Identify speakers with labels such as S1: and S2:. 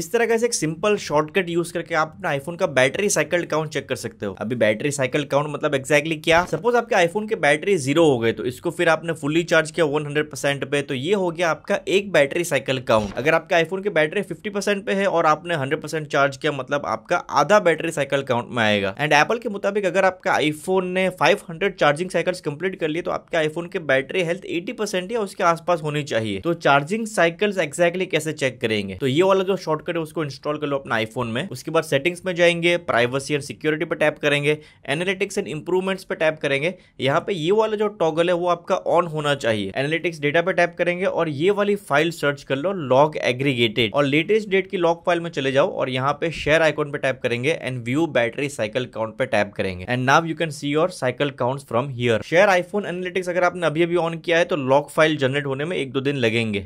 S1: इस तरह का एक सिंपल शॉर्टकट यूज करके आप अपने आईफोन का बैटरी साइकिल काउंट चेक कर सकते हो अभी बैटरी साइकिल काउंट मतलब एक्जैक्टली क्या सपोज आपके आईफोन के बैटरी जीरो हो गए तो इसको फिर आपने फुल्ली चार्ज किया 100 परसेंट पे तो ये हो गया आपका एक बैटरी साइकिल काउंट अगर आपके आईफोन की बैटरी फिफ्टी परसेंट पे है और आपने हंड्रेड परसेंट चार्ज किया मतलब आपका आधा बैटरी साइकिल काउंट में आएगा एंड एप्पल के मुताबिक अगर आपका आईफोन ने फाइव चार्जिंग साइकिल कम्प्लीट कर लिए तो आपके आईफोन के बैटरी हेल्थ एटी या उसके आसपास होनी चाहिए तो चार्जिंग साइकिल एक्जैक्टली कैसे चेक करेंगे तो ये वाला जो शॉर्ट शॉर्टकट है उसको इंस्टॉल कर लो अपना आईफोन में उसके बाद सेटिंग्स में जाएंगे प्राइवेसी एंड सिक्योरिटी पर टैप करेंगे एनालिटिक्स एंड इंप्रूवमेंट्स पर टैप करेंगे यहाँ पे ये वाला जो टॉगल है वो आपका ऑन होना चाहिए एनालिटिक्स डेटा पे टैप करेंगे और ये वाली फाइल सर्च कर लो लॉग एग्रीगेटेड और लेटेस्ट डेट की लॉग फाइल में चले जाओ और यहाँ पे शेयर आइकॉन पे टैप करेंगे and view battery cycle count पे टैप करेंगे and now you can see your cycle count from here share iPhone analytics अगर आपने अभी अभी ऑन किया है तो लॉग फाइल जनरेट होने में एक दो दिन लगेंगे